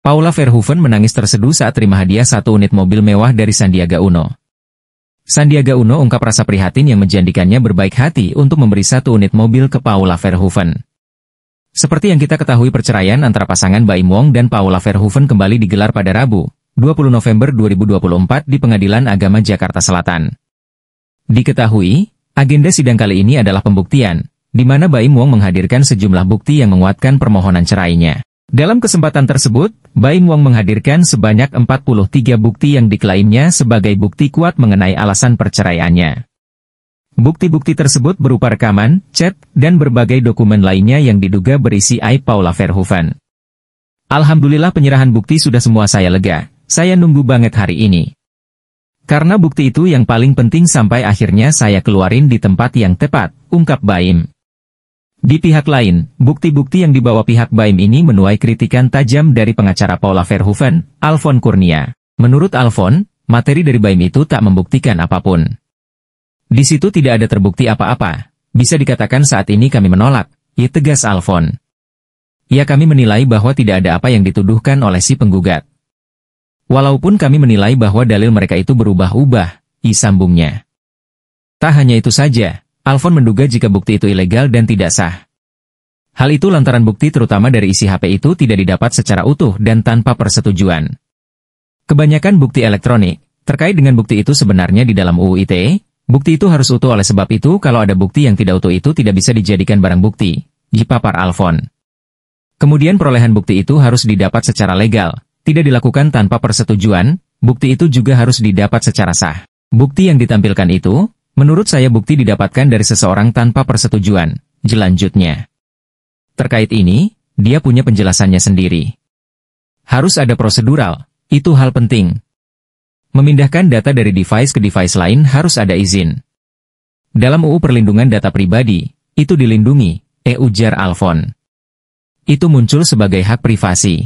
Paula Verhoeven menangis terseduh saat terima hadiah satu unit mobil mewah dari Sandiaga Uno. Sandiaga Uno ungkap rasa prihatin yang menjadikannya berbaik hati untuk memberi satu unit mobil ke Paula Verhoeven. Seperti yang kita ketahui perceraian antara pasangan Baim Wong dan Paula Verhoeven kembali digelar pada Rabu, 20 November 2024 di Pengadilan Agama Jakarta Selatan. Diketahui, agenda sidang kali ini adalah pembuktian, di mana Baim Wong menghadirkan sejumlah bukti yang menguatkan permohonan cerainya. Dalam kesempatan tersebut, Baim Wong menghadirkan sebanyak 43 bukti yang diklaimnya sebagai bukti kuat mengenai alasan perceraiannya. Bukti-bukti tersebut berupa rekaman, chat, dan berbagai dokumen lainnya yang diduga berisi aib Paula Verhoeven. Alhamdulillah penyerahan bukti sudah semua saya lega, saya nunggu banget hari ini. Karena bukti itu yang paling penting sampai akhirnya saya keluarin di tempat yang tepat, ungkap Baim. Di pihak lain, bukti-bukti yang dibawa pihak Baim ini menuai kritikan tajam dari pengacara Paula Verhoeven, Alfon Kurnia. Menurut Alfon, materi dari Baim itu tak membuktikan apapun. Di situ tidak ada terbukti apa-apa. Bisa dikatakan saat ini kami menolak, ya tegas Alfon. Ya kami menilai bahwa tidak ada apa yang dituduhkan oleh si penggugat. Walaupun kami menilai bahwa dalil mereka itu berubah-ubah, i sambungnya. Tak hanya itu saja, Alfon menduga jika bukti itu ilegal dan tidak sah. Hal itu lantaran bukti terutama dari isi HP itu tidak didapat secara utuh dan tanpa persetujuan. Kebanyakan bukti elektronik, terkait dengan bukti itu sebenarnya di dalam UU ITE, bukti itu harus utuh oleh sebab itu kalau ada bukti yang tidak utuh itu tidak bisa dijadikan barang bukti, dipapar Alfon. Kemudian perolehan bukti itu harus didapat secara legal, tidak dilakukan tanpa persetujuan, bukti itu juga harus didapat secara sah. Bukti yang ditampilkan itu, Menurut saya bukti didapatkan dari seseorang tanpa persetujuan, jelanjutnya. Terkait ini, dia punya penjelasannya sendiri. Harus ada prosedural, itu hal penting. Memindahkan data dari device ke device lain harus ada izin. Dalam UU Perlindungan Data Pribadi, itu dilindungi, eh ujar Alfon. Itu muncul sebagai hak privasi.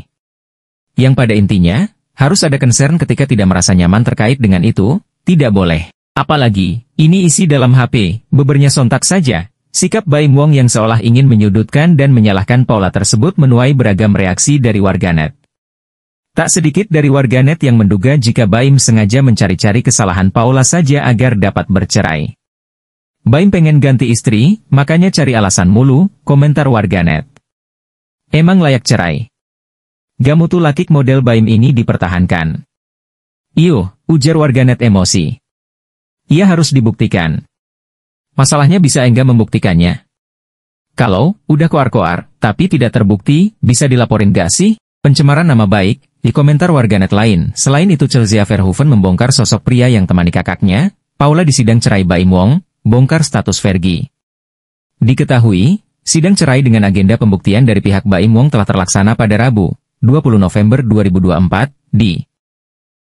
Yang pada intinya, harus ada concern ketika tidak merasa nyaman terkait dengan itu, tidak boleh. Apalagi, ini isi dalam HP, bebernya sontak saja. Sikap Baim Wong yang seolah ingin menyudutkan dan menyalahkan Paula tersebut menuai beragam reaksi dari warganet. Tak sedikit dari warganet yang menduga jika Baim sengaja mencari-cari kesalahan Paula saja agar dapat bercerai. Baim pengen ganti istri, makanya cari alasan mulu, komentar warganet. Emang layak cerai. Gamutu lakik model Baim ini dipertahankan. Iuh, ujar warganet emosi ia harus dibuktikan. Masalahnya bisa enggak membuktikannya. Kalau, udah koar-koar, tapi tidak terbukti, bisa dilaporin gak sih? Pencemaran nama baik, di komentar warganet lain, selain itu Chelsea Verhoeven membongkar sosok pria yang temani kakaknya, Paula di sidang cerai Baim Wong, bongkar status Vergi. Diketahui, sidang cerai dengan agenda pembuktian dari pihak Baim Wong telah terlaksana pada Rabu, 20 November 2024, di